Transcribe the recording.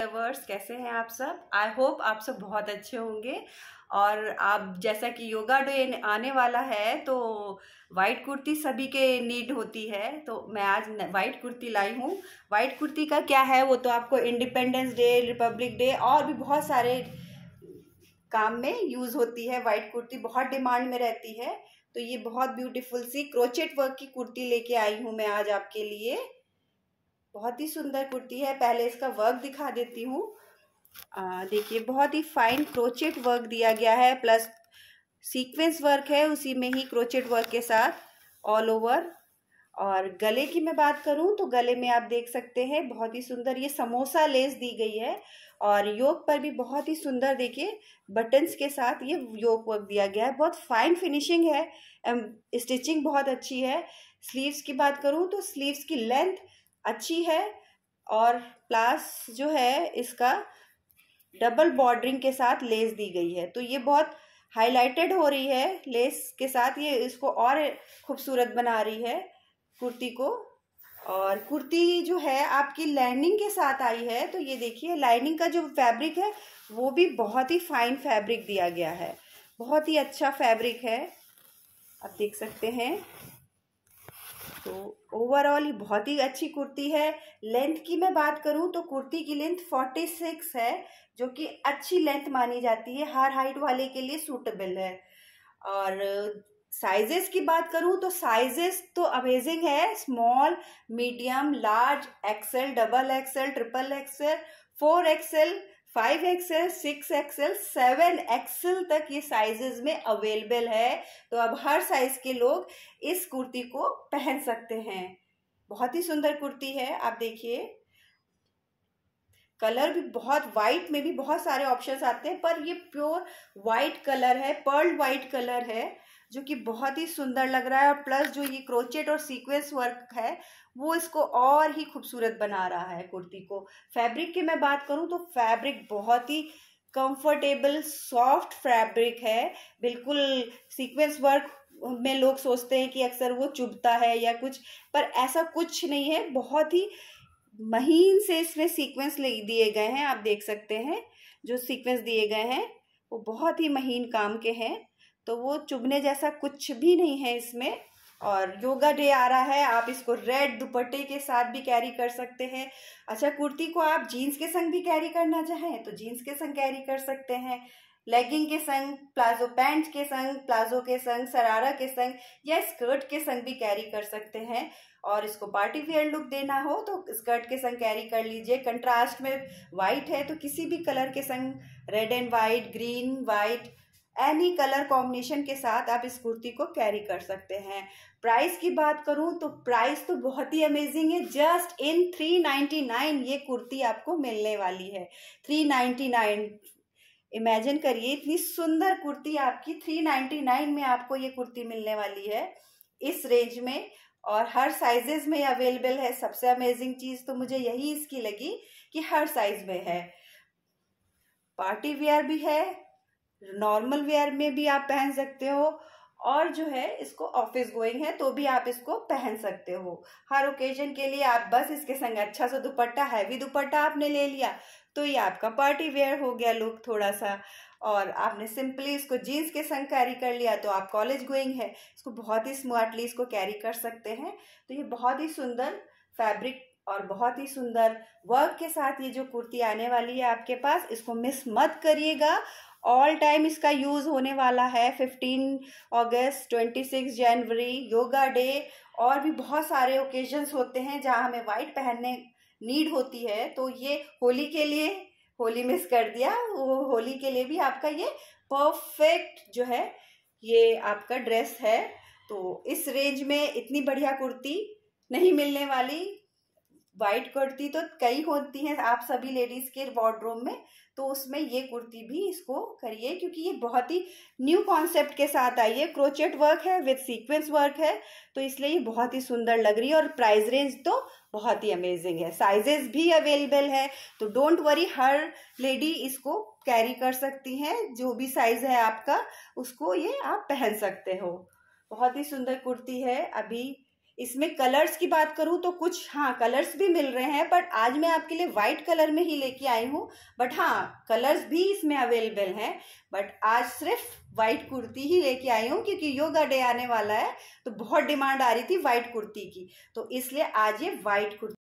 lovers कैसे हैं आप सब आई होप आप सब बहुत अच्छे होंगे और आप जैसा कि योगा डे आने वाला है तो वाइट कुर्ती सभी के नीड होती है तो मैं आज वाइट कुर्ती लाई हूँ वाइट कुर्ती का क्या है वो तो आपको इंडिपेंडेंस डे रिपब्लिक डे और भी बहुत सारे काम में यूज़ होती है वाइट कुर्ती बहुत डिमांड में रहती है तो ये बहुत ब्यूटीफुल सी क्रोचेट वर्क की कुर्ती लेके आई हूँ मैं आज आपके लिए बहुत ही सुंदर कुर्ती है पहले इसका वर्क दिखा देती हूँ देखिए बहुत ही फाइन क्रोचेट वर्क दिया गया है प्लस सीक्वेंस वर्क है उसी में ही क्रोचेट वर्क के साथ ऑल ओवर और गले की मैं बात करूं तो गले में आप देख सकते हैं बहुत ही सुंदर ये समोसा लेस दी गई है और योग पर भी बहुत ही सुंदर देखिए बटन्स के साथ ये योग वर्क दिया गया है बहुत फाइन फिनिशिंग है स्टिचिंग बहुत अच्छी है स्लीव्स की बात करूं तो स्लीव्स की लेंथ अच्छी है और प्लास जो है इसका डबल बॉर्डरिंग के साथ लेस दी गई है तो ये बहुत हाईलाइटेड हो रही है लेस के साथ ये इसको और खूबसूरत बना रही है कुर्ती को और कुर्ती जो है आपकी लाइनिंग के साथ आई है तो ये देखिए लाइनिंग का जो फैब्रिक है वो भी बहुत ही फाइन फैब्रिक दिया गया है बहुत ही अच्छा फैब्रिक है आप देख सकते हैं तो ओवरऑल ये बहुत ही अच्छी कुर्ती है लेंथ की मैं बात करूँ तो कुर्ती की लेंथ फोर्टी सिक्स है जो कि अच्छी लेंथ मानी जाती है हर हाइट वाले के लिए सूटेबल है और साइजेस की बात करूँ तो साइजेस तो अमेजिंग है small medium large XL double XL triple XL four XL five XL six XL seven XL तक ये साइजेस में अवेलेबल है तो अब हर साइज के लोग इस कुर्ती को पहन सकते हैं बहुत ही सुंदर कुर्ती है आप देखिए कलर भी बहुत वाइट में भी बहुत सारे ऑप्शंस आते हैं पर ये प्योर वाइट कलर है पर्ल वाइट कलर है जो कि बहुत ही सुंदर लग रहा है और प्लस जो ये क्रोचेट और सीक्वेंस वर्क है वो इसको और ही खूबसूरत बना रहा है कुर्ती को फैब्रिक की मैं बात करूँ तो फैब्रिक बहुत ही कंफर्टेबल सॉफ्ट फैब्रिक है बिल्कुल सीक्वेंस वर्क में लोग सोचते हैं कि अक्सर वो चुभता है या कुछ पर ऐसा कुछ नहीं है बहुत ही महीन से इसमें सीक्वेंस दिए गए हैं आप देख सकते हैं जो सीक्वेंस दिए गए हैं वो बहुत ही महीन काम के हैं तो वो चुभने जैसा कुछ भी नहीं है इसमें और योगा डे आ रहा है आप इसको रेड दुपट्टे के साथ भी कैरी कर सकते हैं अच्छा कुर्ती को आप जीन्स के संग भी कैरी करना चाहें तो जीन्स के संग कैरी कर सकते हैं लेगिंग के संग प्लाजो पैंट के संग प्लाजो के संग सरारा के संग या स्कर्ट के संग भी कैरी कर सकते हैं और इसको पार्टी वेयर लुक देना हो तो स्कर्ट के संग कैरी कर लीजिए कंट्रास्ट में वाइट है तो किसी भी कलर के संग red and white green white any colour combination के साथ आप इस कुर्ती को कैरी कर सकते हैं प्राइस की बात करूं तो प्राइस तो बहुत ही अमेजिंग है just in three ninety nine ये कुर्ती आपको मिलने वाली है थ्री नाइन्टी नाइन इमेजिन करिए इतनी सुंदर कुर्ती आपकी थ्री नाइन्टी नाइन में आपको ये कुर्ती मिलने वाली है इस रेंज में और हर साइजेज में अवेलेबल है सबसे अमेजिंग चीज़ तो मुझे यही इसकी लगी कि हर साइज में है पार्टी वेयर भी है नॉर्मल वेयर में भी आप पहन सकते हो और जो है इसको ऑफिस गोइंग है तो भी आप इसको पहन सकते हो हर ओकेजन के लिए आप बस इसके संग अच्छा सा दुपट्टा हैवी दुपट्टा आपने ले लिया तो ये आपका पार्टी वेयर हो गया लुक थोड़ा सा और आपने सिंपली इसको जीन्स के संग कैरी कर लिया तो आप कॉलेज गोइंग है इसको बहुत ही स्मार्टली इसको कैरी कर सकते हैं तो ये बहुत ही सुंदर फैब्रिक और बहुत ही सुंदर वर्क के साथ ये जो कुर्ती आने वाली है आपके पास इसको मिस मत करिएगा ऑल टाइम इसका यूज़ होने वाला है फिफ्टीन अगस्त ट्वेंटी सिक्स जनवरी योगा डे और भी बहुत सारे ओकेजन्स होते हैं जहाँ हमें वाइट पहनने नीड होती है तो ये होली के लिए होली मिस कर दिया वो होली के लिए भी आपका ये परफेक्ट जो है ये आपका ड्रेस है तो इस रेंज में इतनी बढ़िया कुर्ती नहीं मिलने वाली वाइट कुर्ती तो कई होती हैं आप सभी लेडीज़ के वार्ड्रोब में तो उसमें ये कुर्ती भी इसको करिए क्योंकि ये बहुत ही न्यू कॉन्सेप्ट के साथ आई है क्रोचेट वर्क है विथ सीक्वेंस वर्क है तो इसलिए ये बहुत ही सुंदर लग रही है और प्राइस रेंज तो बहुत ही अमेजिंग है साइजेस भी अवेलेबल है तो डोंट वरी हर लेडी इसको कैरी कर सकती हैं जो भी साइज है आपका उसको ये आप पहन सकते हो बहुत ही सुंदर कुर्ती है अभी इसमें कलर्स की बात करूँ तो कुछ हाँ कलर्स भी मिल रहे हैं बट आज मैं आपके लिए वाइट कलर में ही लेके आई हूँ बट हाँ कलर्स भी इसमें अवेलेबल हैं बट आज सिर्फ वाइट कुर्ती ही लेके आई हूँ क्योंकि योगा डे आने वाला है तो बहुत डिमांड आ रही थी व्हाइट कुर्ती की तो इसलिए आज ये व्हाइट कुर्ती